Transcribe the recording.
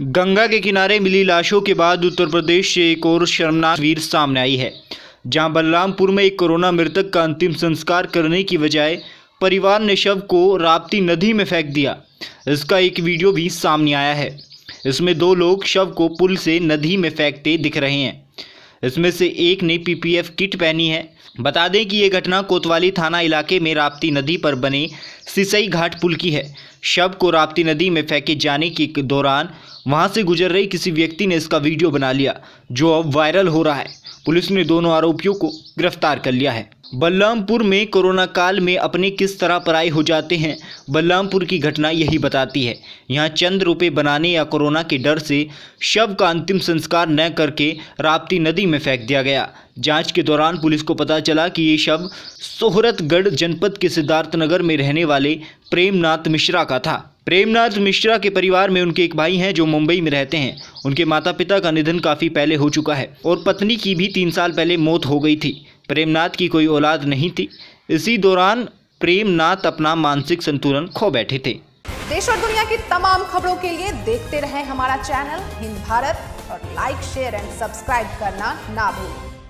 गंगा के किनारे मिली लाशों के बाद उत्तर प्रदेश से एक और शर्मनाक वीर सामने आई है जहां बलरामपुर में एक कोरोना मृतक का अंतिम संस्कार करने की बजाय परिवार ने शव को राप्ती नदी में फेंक दिया इसका एक वीडियो भी सामने आया है इसमें दो लोग शव को पुल से नदी में फेंकते दिख रहे हैं इसमें से एक ने पीपीएफ किट पहनी है बता दें कि ये घटना कोतवाली थाना इलाके में राप्ती नदी पर बने सिसई घाट पुल की है शव को राप्ती नदी में फेंके जाने के दौरान वहां से गुजर रही किसी व्यक्ति ने इसका वीडियो बना लिया जो अब वायरल हो रहा है पुलिस ने दोनों आरोपियों को गिरफ्तार कर लिया है बलरामपुर में कोरोना काल में अपने किस तरह पराए हो जाते हैं बलरामपुर की घटना यही बताती है यहाँ चंद रुपये बनाने या कोरोना के डर से शव का अंतिम संस्कार न करके राप्ती नदी में फेंक दिया गया जांच के दौरान पुलिस को पता चला कि ये शव सोहरतगढ़ जनपद के सिद्धार्थनगर में रहने वाले प्रेमनाथ मिश्रा का था प्रेमनाथ मिश्रा के परिवार में उनके एक भाई हैं जो मुंबई में रहते हैं उनके माता पिता का निधन काफ़ी पहले हो चुका है और पत्नी की भी तीन साल पहले मौत हो गई थी प्रेमनाथ की कोई औलाद नहीं थी इसी दौरान प्रेमनाथ अपना मानसिक संतुलन खो बैठे थे देश और दुनिया की तमाम खबरों के लिए देखते रहें हमारा चैनल हिंद भारत और लाइक शेयर एंड सब्सक्राइब करना ना भूलें